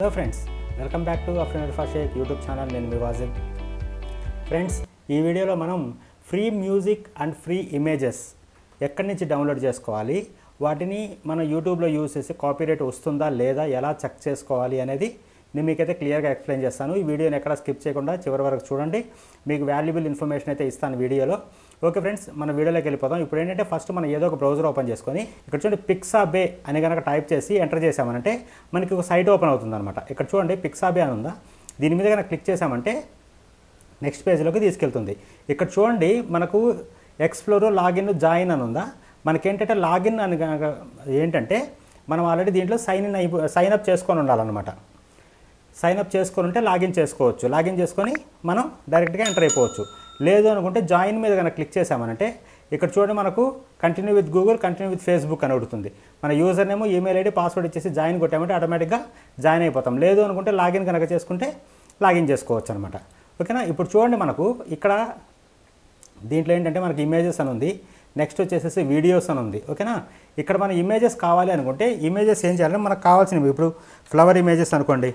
hello friends welcome back to Afreen Alfa Shaikh YouTube channel నేను మీ Wajid friends ఈ వీడియోలో మనం free music and free images ఎక్కడి నుంచి డౌన్లోడ్ చేసుకోవాలి వాటిని మనం యూట్యూబ్లో యూజ్ చేసి కాపీరేట్ వస్తుందా లేదా ఎలా చెక్ చేసుకోవాలి అనేది నేను మీకైతే క్లియర్గా ఎక్స్ప్లెయిన్ చేస్తాను ఈ వీడియోని ఎక్కడ స్కిప్ చేయకుండా చివరి వరకు చూడండి మీకు వాల్యుబుల్ ఇన్ఫర్మేషన్ అయితే ఇస్తాను వీడియోలో ఓకే ఫ్రెండ్స్ మన వీడియోలోకి వెళ్ళిపోతాం ఇప్పుడు ఏంటంటే ఫస్ట్ మనం ఏదో ఒక బ్రౌజర్ ఓపెన్ చేసుకొని ఇక్కడ చూడండి బే అని కనుక టైప్ చేసి ఎంటర్ చేసామంటే మనకి ఒక సైట్ ఓపెన్ అవుతుంది అనమాట ఇక్కడ చూడండి బే అని ఉందా దీని మీద కనుక క్లిక్ చేసామంటే నెక్స్ట్ పేజ్లోకి తీసుకెళ్తుంది ఇక్కడ చూడండి మనకు ఎక్స్ప్లోర్ లాగిన్ జాయిన్ అని ఉందా మనకేంటంటే లాగిన్ అని కనుక ఏంటంటే మనం ఆల్రెడీ దీంట్లో సైన్ ఇన్ అయిపో సైన్ అప్ చేసుకొని ఉండాలన్నమాట సైన్అప్ చేసుకొని ఉంటే లాగిన్ చేసుకోవచ్చు లాగిన్ చేసుకొని మనం డైరెక్ట్గా ఎంటర్ అయిపోవచ్చు లేదు అనుకుంటే జాయిన్ మీద కనుక క్లిక్ చేసామనంటే ఇక్కడ చూడండి మనకు continue with Google continue with Facebook అని అడుగుతుంది మన యూజర్ నేమో ఈమెయిల్ ఐడి పాస్వర్డ్ ఇచ్చేసి జాయిన్ కొట్టామంటే ఆటోమేటిక్గా జాయిన్ అయిపోతాం లేదు అనుకుంటే లాగిన్ కనుక చేసుకుంటే లాగిన్ చేసుకోవచ్చు అనమాట ఓకేనా ఇప్పుడు చూడండి మనకు ఇక్కడ దీంట్లో ఏంటంటే మనకి ఇమేజెస్ అని ఉంది నెక్స్ట్ వచ్చేసేసి వీడియోస్ అని ఉంది ఓకేనా ఇక్కడ మన ఇమేజెస్ కావాలి అనుకుంటే ఇమేజెస్ ఏం చేయాలంటే మనకు కావాల్సినవి ఇప్పుడు ఫ్లవర్ ఇమేజెస్ అనుకోండి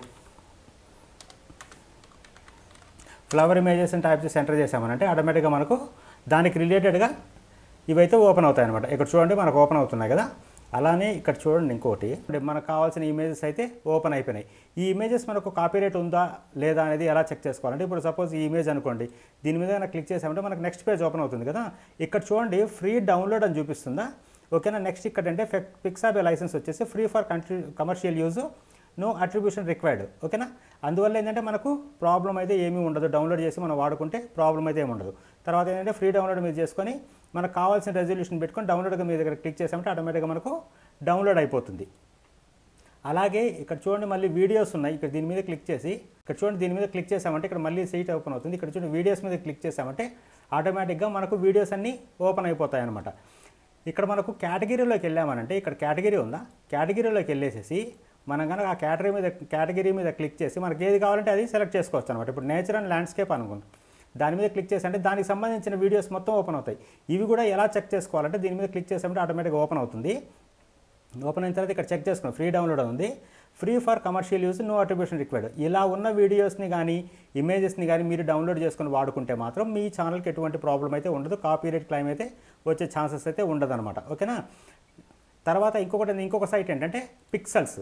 ఫ్లవర్ ఇమేజెస్ అని టైప్ చేసి ఎంటర్ చేసామనంటే ఆటోమేటిక్గా మనకు దానికి రిలేటెడ్గా ఇవైతే ఓపెన్ అవుతాయి అనమాట ఇక్కడ చూడండి మనకు ఓపెన్ అవుతున్నాయి కదా అలానే ఇక్కడ చూడండి ఇంకోటి మనకు కావాల్సిన ఇమేజెస్ అయితే ఓపెన్ అయిపోయినాయి ఈ ఇమేజెస్ మనకు కాపీరేట్ ఉందా లేదా అనేది ఎలా చెక్ చేసుకోవాలంటే ఇప్పుడు సపోజ్ ఈ ఇమేజ్ అనుకోండి దీని మీద క్లిక్ చేసామంటే మనకు నెక్స్ట్ పేజ్ ఓపెన్ అవుతుంది కదా ఇక్కడ చూడండి ఫ్రీ డౌన్లోడ్ అని చూపిస్తుందా ఓకేనా నెక్స్ట్ ఇక్కడ అంటే పిక్సాబే లైసెన్స్ వచ్చేసి free for country commercial use no attribution required ఓకేనా అందువల్ల ఏంటంటే మనకు ప్రాబ్లం అయితే ఏమీ ఉండదు డౌన్లోడ్ చేసి మనం వాడుకుంటే ప్రాబ్లం అయితే ఏమి ఉండదు తర్వాత ఏంటంటే ఫ్రీ డౌన్లోడ్ మీరు చేసుకొని మనకు కావాల్సిన రెజల్యూషన్ పెట్టుకొని డౌన్లోడ్గా మీ దగ్గర క్లిక్ చేసామంటే ఆటోమేటిక్గా మనకు డౌన్లోడ్ అయిపోతుంది అలాగే ఇక్కడ చూడండి మళ్ళీ వీడియోస్ ఉన్నాయి ఇక్కడ దీని మీద క్లిక్ చేసి ఇక్కడ చూడండి దీని మీద క్లిక్ చేసామంటే ఇక్కడ మళ్ళీ సీట్ ఓపెన్ అవుతుంది ఇక్కడ చూడండి వీడియోస్ మీద క్లిక్ చేసామంటే ఆటోమేటిక్గా మనకు వీడియోస్ అన్నీ ఓపెన్ అయిపోతాయి అనమాట ఇక్కడ మనకు కేటగిరీలోకి వెళ్ళామనంటే ఇక్కడ కేటగిరీ ఉందా కేటగిరీలోకి వెళ్ళేసేసి మనం కనుక ఆ కేటరీ మీద కేటగిరీ మీద క్లిక్ చేసి మనకి ఏది కావాలంటే అది సెలెక్ట్ చేసుకోవచ్చు అనమాట ఇప్పుడు నేచర్ అండ్ ల్యాండ్స్కేప్ అనుకుంటాం దాని మీద క్లిక్ చేసి అంటే దానికి సంబంధించిన వీడియోస్ మొత్తం ఓపెన్ అవుతాయి ఇవి కూడా ఎలా చెక్ చేసుకోవాలంటే దీని మీద క్లిక్ చేసామంటే ఆటోమేటిక్గా ఓపెన్ అవుతుంది ఓపెన్ అయిన తర్వాత ఇక్కడ చెక్ చేసుకున్నాం ఫ్రీ డౌన్లోడ్ ఉంది free for commercial use no attribution required ఇలా ఉన్న వీడియోస్ని కానీ ఇమేజెస్ని కానీ మీరు డౌన్లోడ్ చేసుకుని వాడుకుంటే మాత్రం మీ ఛానల్కి ఎటువంటి ప్రాబ్లం అయితే ఉండదు రేట్ క్లైమ్ అయితే వచ్చే ఛాన్సెస్ అయితే ఉండదు ఓకేనా తర్వాత ఇంకొకటి ఇంకొక సైట్ ఏంటంటే పిక్సెల్స్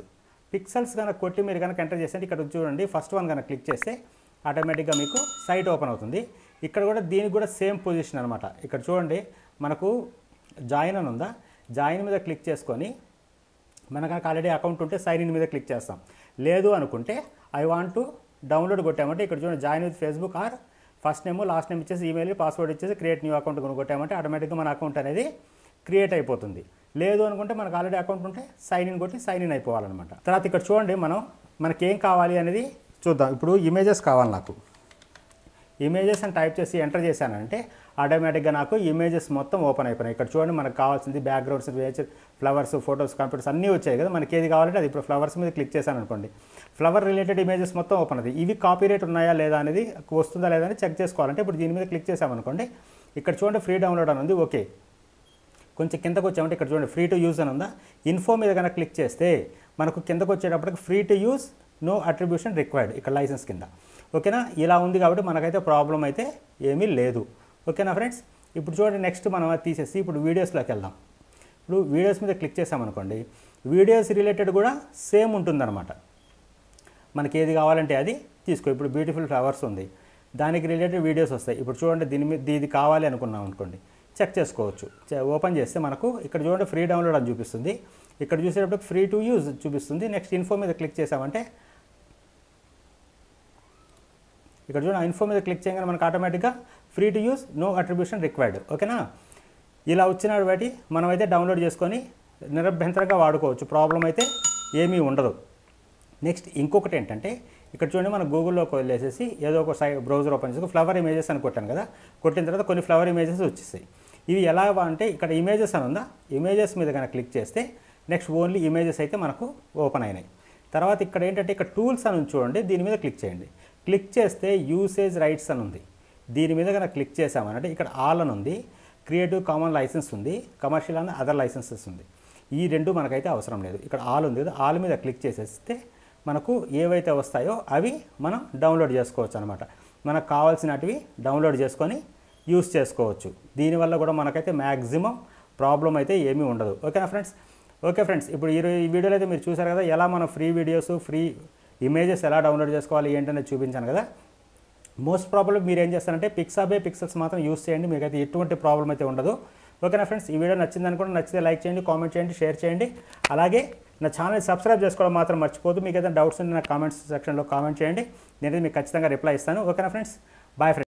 పిక్సెల్స్ కనుక కొట్టి మీరు కనుక ఎంటర్ చేస్తే ఇక్కడ చూడండి ఫస్ట్ వన్ కనుక క్లిక్ చేస్తే ఆటోమేటిక్గా మీకు సైట్ ఓపెన్ అవుతుంది ఇక్కడ కూడా దీనికి కూడా సేమ్ పొజిషన్ అనమాట ఇక్కడ చూడండి మనకు జాయిన్ అని ఉందా జాయిన్ మీద క్లిక్ చేసుకొని మన కనుక ఆల్రెడీ అకౌంట్ ఉంటే సైన్ ఇన్ మీద క్లిక్ చేస్తాం లేదు అనుకుంటే ఐ వాంట్ టు డౌన్లోడ్ కొట్టామంటే ఇక్కడ చూడండి join with Facebook or first name last name ఇచ్చేసి ఈమెయిల్ పాస్వర్డ్ ఇచ్చేసి క్రియేట్ న్యూ అకౌంట్ కొనుక్కొట్టామంటే ఆటోమేటిక్గా మన అకౌంట్ అనేది క్రియేట్ అయిపోతుంది లేదు అనుకుంటే మనకు ఆల్రెడీ అకౌంట్ ఉంటే సైన్ ఇన్ కొట్టి సైన్ ఇన్ అయిపోవాలన్నమాట తర్వాత ఇక్కడ చూడండి మనం మనకేం కావాలి అనేది చూద్దాం ఇప్పుడు ఇమేజెస్ కావాలి నాకు ఇమేజెస్ అని టైప్ చేసి ఎంటర్ చేశానంటే ఆటోమేటిక్గా నాకు ఇమేజెస్ మొత్తం ఓపెన్ అయిపోయినాయి ఇక్కడ చూడండి మనకు కావాల్సింది backgrounds nature flowers photos computers అన్నీ వచ్చాయి కదా మనకి ఏది కావాలంటే అది ఇప్పుడు ఫ్లవర్స్ మీద క్లిక్ చేశాను అనుకోండి ఫ్లవర్ రిలేటెడ్ ఇమేజెస్ మొత్తం ఓపెన్ అది ఇవి కాపీరేట్ ఉన్నాయా లేదా అనేది వస్తుందా లేదా అని చెక్ చేసుకోవాలంటే ఇప్పుడు దీని మీద క్లిక్ చేసామనుకోండి ఇక్కడ చూడండి ఫ్రీ డౌన్లోడ్ అని ఉంది ఓకే కొంచెం కిందకు వచ్చామంటే ఇక్కడ చూడండి ఫ్రీ టు యూజ్ అని ఉందా ఇన్ఫో మీద కనుక క్లిక్ చేస్తే మనకు కిందకు వచ్చేటప్పటికి free to use no attribution required ఇక్కడ లైసెన్స్ కింద ఓకేనా ఇలా ఉంది కాబట్టి మనకైతే ప్రాబ్లం అయితే ఏమీ లేదు ఓకేనా ఫ్రెండ్స్ ఇప్పుడు చూడండి నెక్స్ట్ మనం తీసేసి ఇప్పుడు వీడియోస్లోకి వెళ్దాం ఇప్పుడు వీడియోస్ మీద క్లిక్ చేసామనుకోండి వీడియోస్ రిలేటెడ్ కూడా సేమ్ ఉంటుందన్నమాట మనకి ఏది కావాలంటే అది తీసుకో ఇప్పుడు బ్యూటిఫుల్ ఫ్లవర్స్ ఉంది దానికి రిలేటెడ్ వీడియోస్ వస్తాయి ఇప్పుడు చూడండి దీని మీద ఇది కావాలి అనుకున్నాం అనుకోండి చెక్ చేసుకోవచ్చు ఓపెన్ చేస్తే మనకు ఇక్కడ చూడండి ఫ్రీ డౌన్లోడ్ అని చూపిస్తుంది ఇక్కడ చూసేటప్పుడు ఫ్రీ టు యూజ్ చూపిస్తుంది నెక్స్ట్ ఇన్ఫో మీద క్లిక్ చేసామంటే ఇక్కడ చూడండి ఇన్ఫో మీద క్లిక్ చేయగానే మనకు ఆటోమేటిక్గా free to use no attribution required ఓకేనా ఇలా వచ్చిన బట్టి మనమైతే డౌన్లోడ్ చేసుకొని నిరభ్యంతరంగా వాడుకోవచ్చు ప్రాబ్లం అయితే ఏమీ ఉండదు నెక్స్ట్ ఇంకొకటి ఏంటంటే ఇక్కడ చూడండి మనం గూగుల్లోకి వెళ్ళేసేసి ఏదో ఒక సై బ్రౌజర్ ఓపెన్ చేసుకుని ఫ్లవర్ ఇమేజెస్ అని కొట్టాను కదా కొట్టిన తర్వాత కొన్ని ఫ్లవర్ ఇమేజెస్ వచ్చేసాయి ఇవి ఎలా అంటే ఇక్కడ ఇమేజెస్ అని ఉందా ఇమేజెస్ మీద కనుక క్లిక్ చేస్తే నెక్స్ట్ ఓన్లీ ఇమేజెస్ అయితే మనకు ఓపెన్ అయినాయి తర్వాత ఇక్కడ ఏంటంటే ఇక్కడ టూల్స్ అని చూడండి దీని మీద క్లిక్ చేయండి క్లిక్ చేస్తే యూసేజ్ రైట్స్ అని ఉంది దీని మీద కనుక క్లిక్ చేసామనంటే ఇక్కడ ఆల్ అని ఉంది క్రియేటివ్ కామన్ లైసెన్స్ ఉంది కమర్షియల్ అండ్ అదర్ లైసెన్సెస్ ఉంది ఈ రెండు మనకైతే అవసరం లేదు ఇక్కడ ఆల్ ఉంది కదా ఆల్ మీద క్లిక్ చేసేస్తే మనకు ఏవైతే వస్తాయో అవి మనం డౌన్లోడ్ చేసుకోవచ్చు అనమాట మనకు కావాల్సినటివి డౌన్లోడ్ చేసుకొని యూస్ చేసుకోవచ్చు దీనివల్ల కూడా మనకైతే మ్యాక్సిమం ప్రాబ్లం అయితే ఏమీ ఉండదు ఓకేనా ఫ్రెండ్స్ ఓకే ఫ్రెండ్స్ ఇప్పుడు ఈ వీడియోలో అయితే మీరు చూసారు కదా ఎలా మనం ఫ్రీ వీడియోస్ ఫ్రీ ఇమేజెస్ ఎలా డౌన్లోడ్ చేసుకోవాలి ఏంటనేది చూపించాను కదా మోస్ట్ ప్రాబ్లం మీరు ఏం చేస్తారంటే పిక్సాబే పిక్సెల్స్ మాత్రం యూస్ చేయండి మీకైతే ఎటువంటి ప్రాబ్లం అయితే ఉండదు ఓకేనా ఫ్రెండ్స్ ఈ వీడియో నచ్చింది అనుకుంటే నచ్చితే లైక్ చేయండి కామెంట్ చేయండి షేర్ చేయండి అలాగే నా ఛానల్ సబ్స్క్రైబ్ చేసుకోవడం మాత్రం మర్చిపోదు మీకు ఏదైనా డౌట్స్ ఉంటే నా కామెంట్స్ సెక్షన్లో కామెంట్ చేయండి నేను మీకు ఖచ్చితంగా రిప్లై ఇస్తాను ఓకేనా ఫ్రెండ్స్ బాయ్ ఫ్రెండ్స్